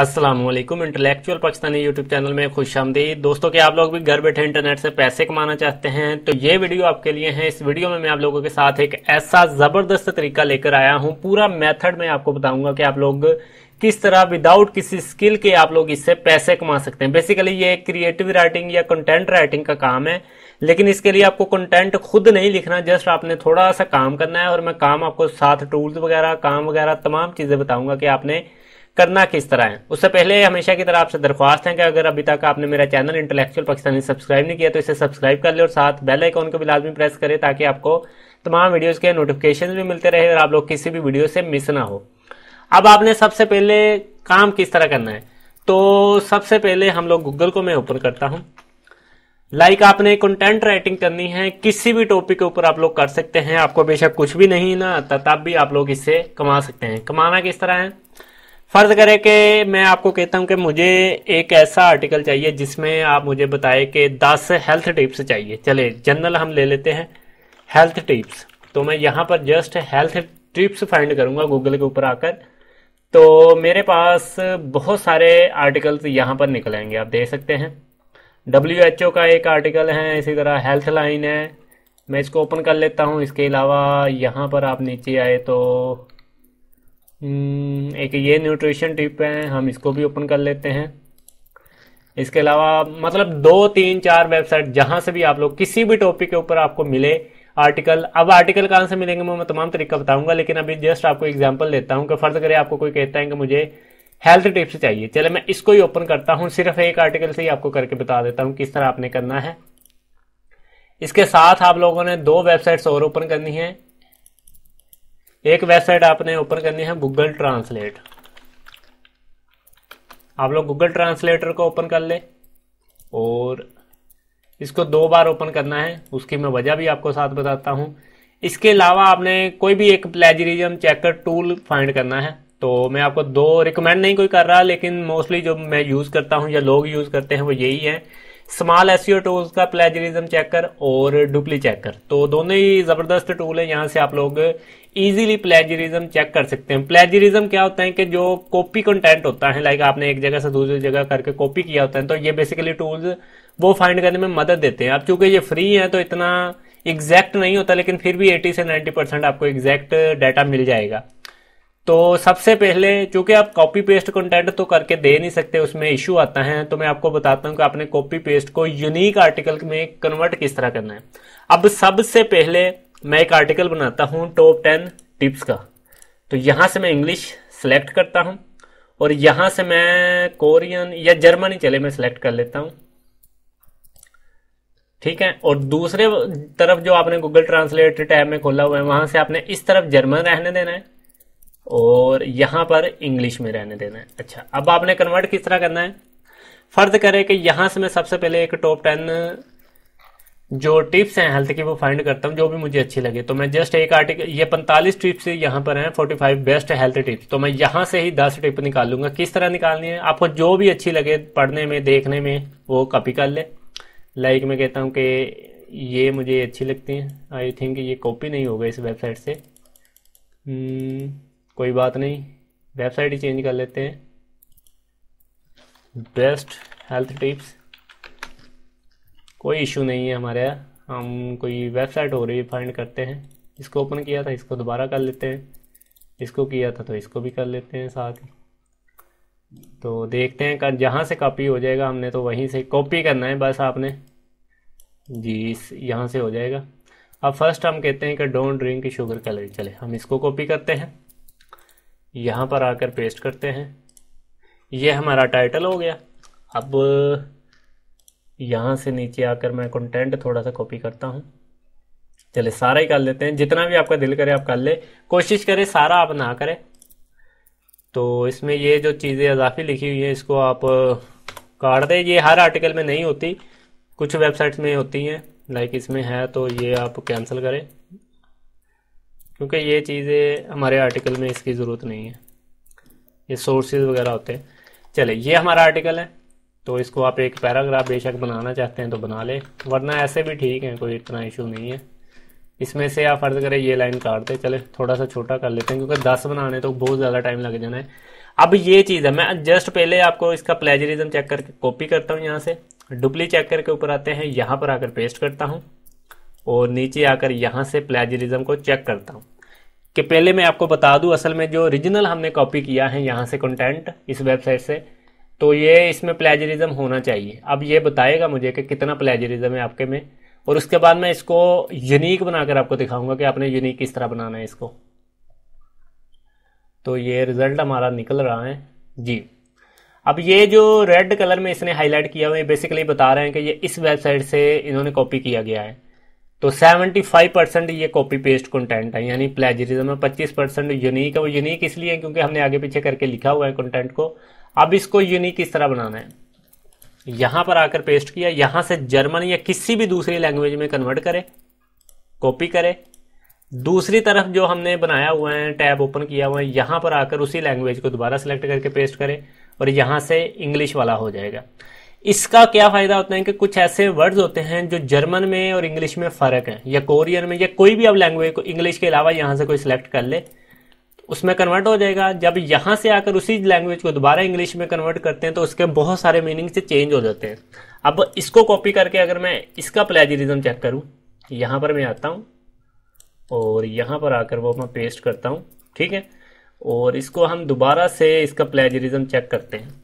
Aslam intellectual Pakistani YouTube channel में खुश आमदी दोस्तों के आप लोग भी घर बैठे इंटरनेट से पैसे कमाना चाहते हैं तो ये वीडियो आपके लिए है इस वीडियो में मैं आप लोगों के साथ एक ऐसा ज़बरदस्त तरीका लेकर आया हूँ पूरा मेथड मैं आपको बताऊंगा कि आप लोग किस तरह विदाउट किसी स्किल के आप लोग इससे पैसे कमा सकते हैं बेसिकली ये क्रिएटिव राइटिंग या कंटेंट राइटिंग का काम है लेकिन इसके लिए आपको कंटेंट खुद नहीं लिखना जस्ट आपने थोड़ा सा काम करना है और मैं काम आपको साथ टूल्स वगैरह काम वगैरह तमाम चीज़ें बताऊंगा कि आपने करना किस तरह है उससे पहले हमेशा की तरह आपसे दरख्वास्त है कि अगर अभी तक आपने मेरा चैनल इंटेलेक्चुअल पाकिस्तानी सब्सक्राइब नहीं किया तो इसे सब्सक्राइब कर ले और साथ बेल आइकॉन को भी लाजमी प्रेस करें ताकि आपको तमाम वीडियोज़ के नोटिफिकेशन भी मिलते रहे और आप लोग किसी भी वीडियो से मिस ना हो अब आपने सबसे पहले काम किस तरह करना है तो सबसे पहले हम लोग गूगल को मैं ओपन करता हूँ लाइक like आपने कंटेंट राइटिंग करनी है किसी भी टॉपिक के ऊपर आप लोग कर सकते हैं आपको बेशक कुछ भी नहीं ना आता तब भी आप लोग इससे कमा सकते हैं कमाना किस तरह है फर्ज करें कि मैं आपको कहता हूं कि मुझे एक ऐसा आर्टिकल चाहिए जिसमें आप मुझे बताएं कि 10 हेल्थ टिप्स चाहिए चले जनरल हम ले लेते हैं हेल्थ टिप्स तो मैं यहां पर जस्ट हेल्थ टिप्स फाइंड करूंगा गूगल के ऊपर आकर तो मेरे पास बहुत सारे आर्टिकल्स यहाँ पर निकलेंगे आप देख सकते हैं डब्ल्यू एच ओ का एक आर्टिकल है इसी तरह हेल्थ लाइन है मैं इसको ओपन कर लेता हूँ इसके अलावा यहाँ पर आप नीचे आए तो हम्म, एक ये न्यूट्रिशन टिप है हम इसको भी ओपन कर लेते हैं इसके अलावा मतलब दो तीन चार वेबसाइट जहां से भी आप लोग किसी भी टॉपिक के ऊपर आपको मिले आर्टिकल अब आर्टिकल कहां से मिलेंगे मैं तमाम तरीका बताऊंगा लेकिन अभी जस्ट आपको एग्जांपल देता हूँ कि फर्ज करें आपको कोई कहता है कि मुझे हेल्थ टिप्स चाहिए चले मैं इसको ही ओपन करता हूँ सिर्फ एक आर्टिकल से ही आपको करके बता देता हूँ किस तरह आपने करना है इसके साथ आप लोगों ने दो वेबसाइट्स और ओपन करनी है एक वेबसाइट आपने ओपन करनी है गूगल ट्रांसलेट आप लोग गूगल ट्रांसलेटर को ओपन कर ले और इसको दो बार ओपन करना है उसकी मैं वजह भी आपको साथ बताता हूं इसके अलावा आपने कोई भी एक प्लेजरिज्म चेकर टूल फाइंड करना है तो मैं आपको दो रिकमेंड नहीं कोई कर रहा लेकिन मोस्टली जो मैं यूज़ करता हूं या लोग यूज़ करते हैं वो यही है स्मॉल एस टूल्स का प्लेजरिज्म चेकर और डुप्ली चेकर तो दोनों ही जबरदस्त टूल है यहां से आप लोग इजीली प्लेजरिज्म चेक कर सकते हैं प्लेजरिज्म क्या होता है कि जो कॉपी कंटेंट होता है लाइक आपने एक जगह से दूसरी जगह करके कॉपी किया होता है तो ये बेसिकली टूल्स वो फाइंड करने में मदद देते हैं अब चूंकि ये फ्री है तो इतना एग्जैक्ट नहीं होता लेकिन फिर भी 80 से 90 परसेंट आपको एग्जैक्ट डाटा मिल जाएगा तो सबसे पहले चूंकि आप कॉपी पेस्ट कंटेंट तो करके दे नहीं सकते उसमें इशू आता है तो मैं आपको बताता हूं कि आपने कॉपी पेस्ट को यूनिक आर्टिकल में कन्वर्ट किस तरह करना है अब सबसे पहले मैं एक आर्टिकल बनाता हूं टॉप टेन टिप्स का तो यहां से मैं इंग्लिश सेलेक्ट करता हूं और यहां से मैं कोरियन या जर्मनी चले मैं सेलेक्ट कर लेता हूं ठीक है और दूसरे तरफ जो आपने गूगल ट्रांसलेट टैब में खोला हुआ है वहां से आपने इस तरफ जर्मन रहने देना है और यहाँ पर इंग्लिश में रहने देना है अच्छा अब आपने कन्वर्ट किस तरह करना है फ़र्ज करें कि यहाँ से मैं सबसे पहले एक टॉप टेन जो टिप्स हैं हेल्थ की वो फाइंड करता हूँ जो भी मुझे अच्छी लगे तो मैं जस्ट एक आर्टिकल ये पैंतालीस टिप्स यहाँ पर हैं 45 बेस्ट हेल्थ टिप्स तो मैं यहाँ से ही 10 टिप निकालूंगा किस तरह निकालनी है आपको जो भी अच्छी लगे पढ़ने में देखने में वो कॉपी कर ले लाइक मैं कहता हूँ कि ये मुझे अच्छी लगती हैं आई थिंक ये कॉपी नहीं होगा इस वेबसाइट से hmm. कोई बात नहीं वेबसाइट ही चेंज कर लेते हैं बेस्ट हेल्थ टिप्स कोई इशू नहीं है हमारे यहाँ हम कोई वेबसाइट हो रही फाइंड करते हैं इसको ओपन किया था इसको दोबारा कर लेते हैं इसको किया था तो इसको भी कर लेते हैं साथ ही तो देखते हैं कर जहाँ से कॉपी हो जाएगा हमने तो वहीं से कॉपी करना है बस आपने जी इस यहाँ से हो जाएगा अब फर्स्ट हम कहते हैं कि डोंट ड्रिंक शुगर कैलरी चले हम इसको कॉपी करते हैं यहाँ पर आकर पेस्ट करते हैं ये हमारा टाइटल हो गया अब यहाँ से नीचे आकर मैं कंटेंट थोड़ा सा कॉपी करता हूँ चले सारा ही कर लेते हैं जितना भी आपका दिल करे आप कर ले कोशिश करें सारा आप ना करें तो इसमें ये जो चीज़ें अजाफी लिखी हुई है इसको आप काट दें ये हर आर्टिकल में नहीं होती कुछ वेबसाइट्स में होती हैं लाइक इसमें है तो ये आप कैंसिल करें क्योंकि ये चीज़ें हमारे आर्टिकल में इसकी ज़रूरत नहीं है ये सोर्सेज वगैरह होते हैं चले ये हमारा आर्टिकल है तो इसको आप एक पैराग्राफ बेशक बनाना चाहते हैं तो बना ले वरना ऐसे भी ठीक है कोई इतना इशू नहीं है इसमें से आप फर्ज करें ये लाइन काटते चले थोड़ा सा छोटा कर लेते हैं क्योंकि दस बनाने तो बहुत ज़्यादा टाइम लग जाना है अब ये चीज़ है मैं जस्ट पहले आपको इसका प्लेजरिज्म चेक करके कॉपी करता हूँ यहाँ से डुप्ली चेक करके ऊपर आते हैं यहाँ पर आकर पेस्ट करता हूँ और नीचे आकर यहाँ से प्लेजरिज्म को चेक करता हूँ कि पहले मैं आपको बता दूं असल में जो ओरिजिनल हमने कॉपी किया है यहाँ से कंटेंट इस वेबसाइट से तो ये इसमें प्लेजरिज्म होना चाहिए अब ये बताएगा मुझे कि कितना प्लेजरिज्म है आपके में और उसके बाद मैं इसको यूनिक बनाकर आपको दिखाऊंगा कि आपने यूनिक किस तरह बनाना है इसको तो ये रिजल्ट हमारा निकल रहा है जी अब ये जो रेड कलर में इसने हाईलाइट किया हुआ है बेसिकली बता रहे हैं कि ये इस वेबसाइट से इन्होंने कॉपी किया गया है तो 75 परसेंट ये कॉपी पेस्ट कंटेंट है यानी प्लेजरिज्म है 25 परसेंट यूनिक है वो यूनिक इसलिए है क्योंकि हमने आगे पीछे करके लिखा हुआ है कंटेंट को अब इसको यूनिक किस तरह बनाना है यहां पर आकर पेस्ट किया यहां से जर्मन या किसी भी दूसरी लैंग्वेज में कन्वर्ट करे कॉपी करे दूसरी तरफ जो हमने बनाया हुआ है टैब ओपन किया हुआ है यहां पर आकर उसी लैंग्वेज को दोबारा सेलेक्ट करके पेस्ट करें और यहां से इंग्लिश वाला हो जाएगा इसका क्या फायदा होता है कि कुछ ऐसे वर्ड्स होते हैं जो जर्मन में और इंग्लिश में फर्क है या कोरियन में या कोई भी अब लैंग्वेज को इंग्लिश के अलावा यहाँ से कोई सिलेक्ट कर ले उसमें कन्वर्ट हो जाएगा जब यहाँ से आकर उसी लैंग्वेज को दोबारा इंग्लिश में कन्वर्ट करते हैं तो उसके बहुत सारे मीनिंग से चेंज हो जाते हैं अब इसको कॉपी करके अगर मैं इसका प्लेजरिज्म चेक करूँ यहाँ पर मैं आता हूँ और यहाँ पर आकर वो मैं पेस्ट करता हूँ ठीक है और इसको हम दोबारा से इसका प्लेजरिज्म चेक करते हैं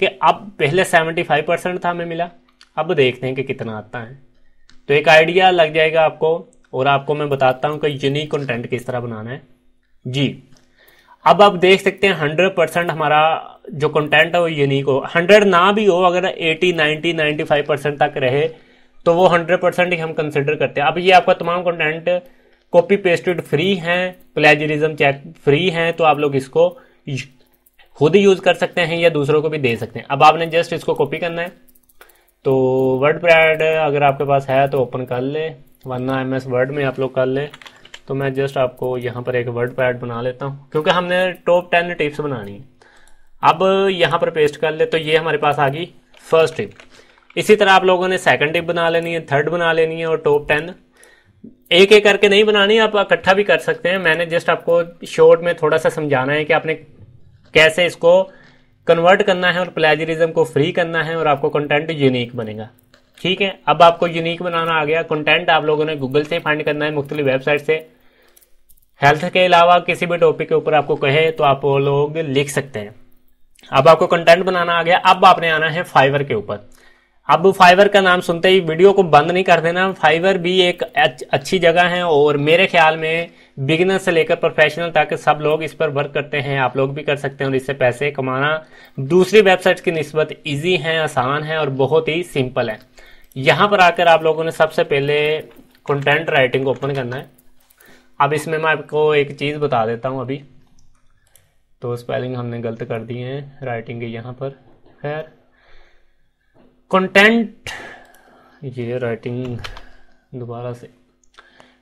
कि अब पहले 75 परसेंट था हमें मिला अब देखते हैं कि कितना आता है तो एक आइडिया लग जाएगा आपको और आपको मैं बताता हूं कि यूनिक कंटेंट किस तरह बनाना है जी अब आप देख सकते हैं हंड्रेड परसेंट हमारा जो कंटेंट है वो यूनिक हो हंड्रेड ना भी हो अगर eighty ninety ninety five percent तक रहे तो वो हंड्रेड परसेंट ही हम कंसिडर करते हैं अब ये आपका तमाम कंटेंट कॉपी पेस्टेड फ्री हैं प्लेजरिज्म चेक फ्री हैं तो आप लोग इसको खुद ही यूज़ कर सकते हैं या दूसरों को भी दे सकते हैं अब आपने जस्ट इसको कॉपी करना है तो वर्ड पैड अगर आपके पास है तो ओपन कर ले वरना एम एस वर्ड में आप लोग कर ले तो मैं जस्ट आपको यहाँ पर एक वर्ड पैड बना लेता हूँ क्योंकि हमने टॉप टेन टिप्स बनानी है अब यहाँ पर पेस्ट कर ले तो ये हमारे पास आ गई फर्स्ट टिप इसी तरह आप लोगों ने सेकंड टिप बना लेनी है थर्ड बना लेनी है और टॉप टेन एक एक करके नहीं बनानी आप इकट्ठा भी कर सकते हैं मैंने जस्ट आपको शॉर्ट में थोड़ा सा समझाना है कि आपने कैसे इसको कन्वर्ट करना है और प्लेजरिज्म को फ्री करना है और आपको कंटेंट यूनिक बनेगा ठीक है अब आपको यूनिक बनाना आ गया कंटेंट आप लोगों ने गूगल से फाइंड करना है मुख्तलिफ वेबसाइट से हेल्थ के अलावा किसी भी टॉपिक के ऊपर आपको कहे तो आप लोग लिख सकते हैं अब आपको कंटेंट बनाना आ गया अब आपने आना है फाइवर के ऊपर अब फाइवर का नाम सुनते ही वीडियो को बंद नहीं कर देना फाइवर भी एक अच्छी जगह है और मेरे ख्याल में बिगिनर से लेकर प्रोफेशनल ताकि सब लोग इस पर वर्क करते हैं आप लोग भी कर सकते हैं और इससे पैसे कमाना दूसरी वेबसाइट्स की नस्बत ईजी है आसान है और बहुत ही सिंपल है यहाँ पर आकर आप लोगों ने सबसे पहले कंटेंट राइटिंग ओपन करना है अब इसमें मैं आपको एक चीज़ बता देता हूँ अभी तो स्पेलिंग हमने गलत कर दी है राइटिंग के यहाँ पर खैर कंटेंट ये राइटिंग दोबारा से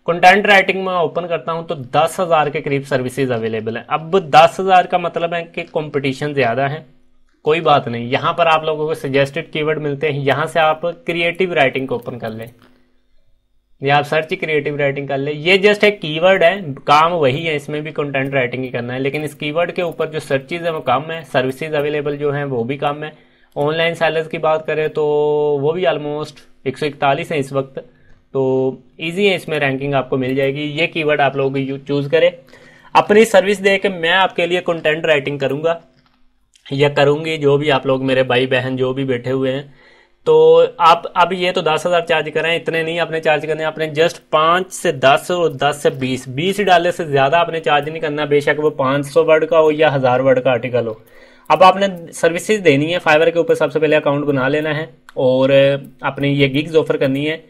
कंटेंट राइटिंग में ओपन करता हूं तो दस हज़ार के करीब सर्विसेज अवेलेबल है अब दस हज़ार का मतलब है कि कंपटीशन ज़्यादा है कोई बात नहीं यहाँ पर आप लोगों को सजेस्टेड कीवर्ड मिलते हैं यहाँ से आप क्रिएटिव राइटिंग को ओपन कर लें या आप सर्च क्रिएटिव राइटिंग कर लें ये जस्ट एक कीवर्ड है काम वही है इसमें भी कंटेंट राइटिंग ही करना है लेकिन इस कीवर्ड के ऊपर जो सर्चिज है वो कम है सर्विसेज अवेलेबल जो हैं वो भी कम है ऑनलाइन सेलर्स की बात करें तो वो भी ऑलमोस्ट एक है इस वक्त तो इजी है इसमें रैंकिंग आपको मिल जाएगी ये कीवर्ड आप लोग चूज़ करें अपनी सर्विस दे के मैं आपके लिए कंटेंट राइटिंग करूंगा या करूँगी जो भी आप लोग मेरे भाई बहन जो भी बैठे हुए हैं तो आप अब ये तो दस हज़ार चार्ज करें इतने नहीं आपने चार्ज करने आपने जस्ट पाँच से दस और दस से बीस बीस डाले से ज़्यादा आपने चार्ज नहीं करना बेशक वो पाँच सौ वर्ड का हो या हज़ार वर्ड का आर्टिकल हो अब आपने सर्विसेज देनी है फाइवर के ऊपर सबसे पहले अकाउंट बना लेना है और अपनी ये गिग्स ऑफर करनी है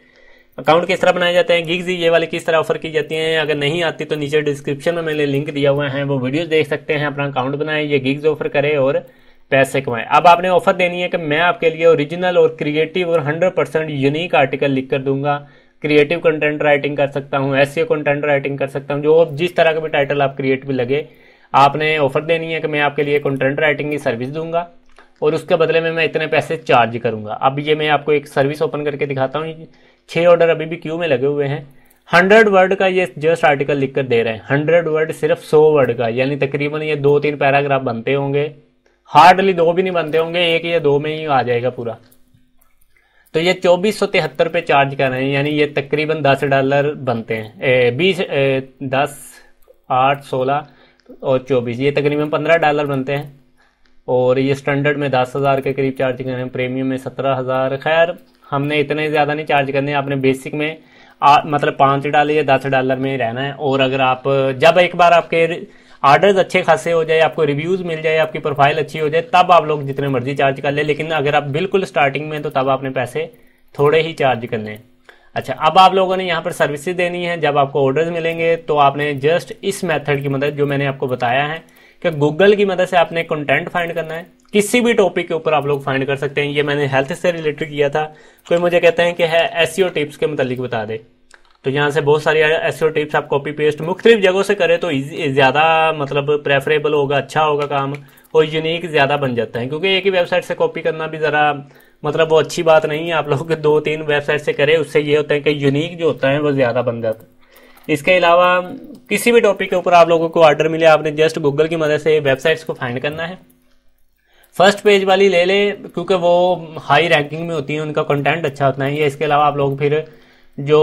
अकाउंट किस तरह बनाए जाते हैं गिग्स ये वाले किस तरह ऑफर की जाती हैं अगर नहीं आती तो नीचे डिस्क्रिप्शन में मैंने लिंक दिया हुआ है वो वीडियो देख सकते हैं अपना अकाउंट बनाएं ये गिग्स ऑफर करें और पैसे कमाएं अब आपने ऑफर देनी है कि मैं आपके लिए ओरिजिनल और क्रिएटिव और हंड्रेड परसेंट यूनिक आर्टिकल लिख कर दूंगा क्रिएटिव कंटेंट राइटिंग कर सकता हूँ ऐसे कंटेंट राइटिंग कर सकता हूँ जो जिस तरह का भी टाइटल आप क्रिएट भी लगे आपने ऑफर देनी है कि मैं आपके लिए कंटेंट राइटिंग की सर्विस दूंगा और उसके बदले में मैं इतने पैसे चार्ज करूंगा अब ये मैं आपको एक सर्विस ओपन करके दिखाता हूँ छः ऑर्डर अभी भी क्यू में लगे हुए हैं हंड्रेड वर्ड का ये जस्ट आर्टिकल लिख कर दे रहे हैं हंड्रेड वर्ड सिर्फ सौ वर्ड का यानी तकरीबन ये दो तीन पैराग्राफ बनते होंगे हार्डली दो भी नहीं बनते होंगे एक या दो में ही आ जाएगा पूरा तो ये चौबीस सौ तिहत्तर पे चार्ज कर रहे हैं यानी ये तकरीबन दस डॉलर बनते हैं बीस दस आठ सोलह और चौबीस ये तकरीबन पंद्रह डॉलर बनते हैं और ये स्टैंडर्ड में दस हज़ार के करीब चार्ज कर रहे हैं प्रीमियम में सत्रह हज़ार खैर हमने इतने ज़्यादा नहीं चार्ज करने आपने बेसिक में आ, मतलब पाँच डाल या दस डॉलर में रहना है और अगर आप जब एक बार आपके ऑर्डर्स अच्छे खासे हो जाए आपको रिव्यूज़ मिल जाए आपकी प्रोफाइल अच्छी हो जाए तब आप लोग जितने मर्जी चार्ज कर लें लेकिन अगर आप बिल्कुल स्टार्टिंग में तो तब आपने पैसे थोड़े ही चार्ज कर लें अच्छा अब आप लोगों ने यहाँ पर सर्विसेज देनी है जब आपको ऑर्डर्स मिलेंगे तो आपने जस्ट इस मेथड की मदद जो मैंने आपको बताया है कि गूगल की मदद से आपने कंटेंट फाइंड करना है किसी भी टॉपिक के ऊपर आप लोग फाइंड कर सकते हैं ये मैंने हेल्थ से रिलेटेड किया था कोई मुझे कहते हैं कि है एस टिप्स e के मतलब बता दे तो यहाँ से बहुत सारी एस टिप्स e आप कॉपी पेस्ट मुख्तलिफ जगहों से करें तो ज़्यादा मतलब प्रेफरेबल होगा अच्छा होगा काम और यूनिक ज़्यादा बन जाता है क्योंकि एक ही वेबसाइट से कॉपी करना भी ज़रा मतलब वो अच्छी बात नहीं है आप लोग दो तीन वेबसाइट से करें उससे ये होता है कि यूनिक जो होता है वो ज़्यादा बन जाता है इसके अलावा किसी भी टॉपिक के ऊपर आप लोगों को ऑर्डर मिले आपने जस्ट गूगल की मदद से वेबसाइट्स को फाइंड करना है फर्स्ट पेज वाली ले ले क्योंकि वो हाई रैंकिंग में होती है उनका कंटेंट अच्छा होता है ये इसके अलावा आप लोग फिर जो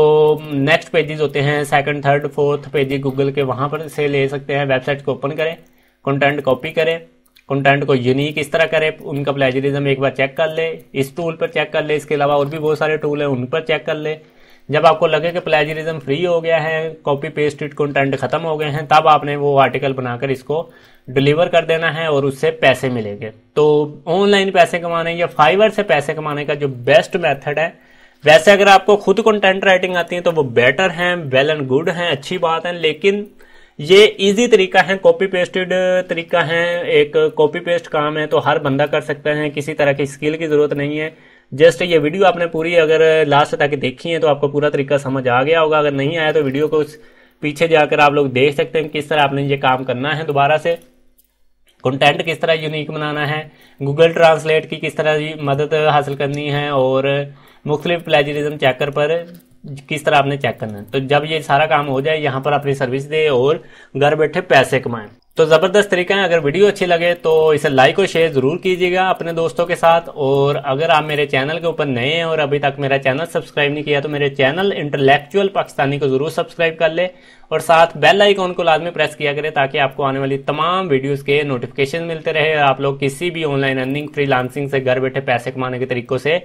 नेक्स्ट पेजेस होते हैं सेकंड थर्ड फोर्थ पेजे गूगल के वहाँ पर से ले सकते हैं वेबसाइट को ओपन करें कंटेंट कॉपी करें कंटेंट को यूनिक इस तरह करें उनका प्लेजरिज्म एक बार चेक कर ले इस टूल पर चेक कर ले इसके अलावा और भी बहुत सारे टूल हैं उन पर चेक कर ले जब आपको लगे कि प्लेजरिज्म फ्री हो गया है कॉपी पेस्टेड कंटेंट खत्म हो गए हैं तब आपने वो आर्टिकल बनाकर इसको डिलीवर कर देना है और उससे पैसे मिलेंगे तो ऑनलाइन पैसे कमाने या फाइवर से पैसे कमाने का जो बेस्ट मेथड है वैसे अगर आपको खुद कंटेंट राइटिंग आती है तो वो बेटर हैं वेल एंड गुड है अच्छी बात है लेकिन ये इजी तरीका है कॉपी पेस्टेड तरीका है एक कॉपी पेस्ट काम है तो हर बंदा कर सकता है किसी तरह की स्किल की जरूरत नहीं है जस्ट ये वीडियो आपने पूरी अगर लास्ट तक देखी है तो आपको पूरा तरीका समझ आ गया होगा अगर नहीं आया तो वीडियो को पीछे जाकर आप लोग देख सकते हैं किस तरह आपने ये काम करना है दोबारा से कंटेंट किस तरह यूनिक बनाना है गूगल ट्रांसलेट की किस तरह मदद हासिल करनी है और मुख्तलिफ प्लेजरिज्म चेकर पर किस तरह आपने चेक करना है तो जब ये सारा काम हो जाए यहाँ पर अपनी सर्विस दे और घर बैठे पैसे कमाएं तो ज़बरदस्त तरीका है अगर वीडियो अच्छी लगे तो इसे लाइक और शेयर ज़रूर कीजिएगा अपने दोस्तों के साथ और अगर आप मेरे चैनल के ऊपर नए हैं और अभी तक मेरा चैनल सब्सक्राइब नहीं किया तो मेरे चैनल इंटेलेक्चुअल पाकिस्तानी को ज़रूर सब्सक्राइब कर ले और साथ बेल आइकॉन को लाजमी प्रेस किया करें ताकि आपको आने वाली तमाम वीडियोज़ के नोटिफिकेशन मिलते रहे और आप लोग किसी भी ऑनलाइन अर्निंग फ्री से घर बैठे पैसे कमाने के तरीकों से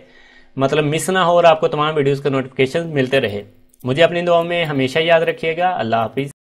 मतलब मिस ना हो और आपको तमाम वीडियोज़ के नोटिफिकेशन मिलते रहे मुझे अपनी दुआ में हमेशा याद रखिएगा अल्लाह हाफिज़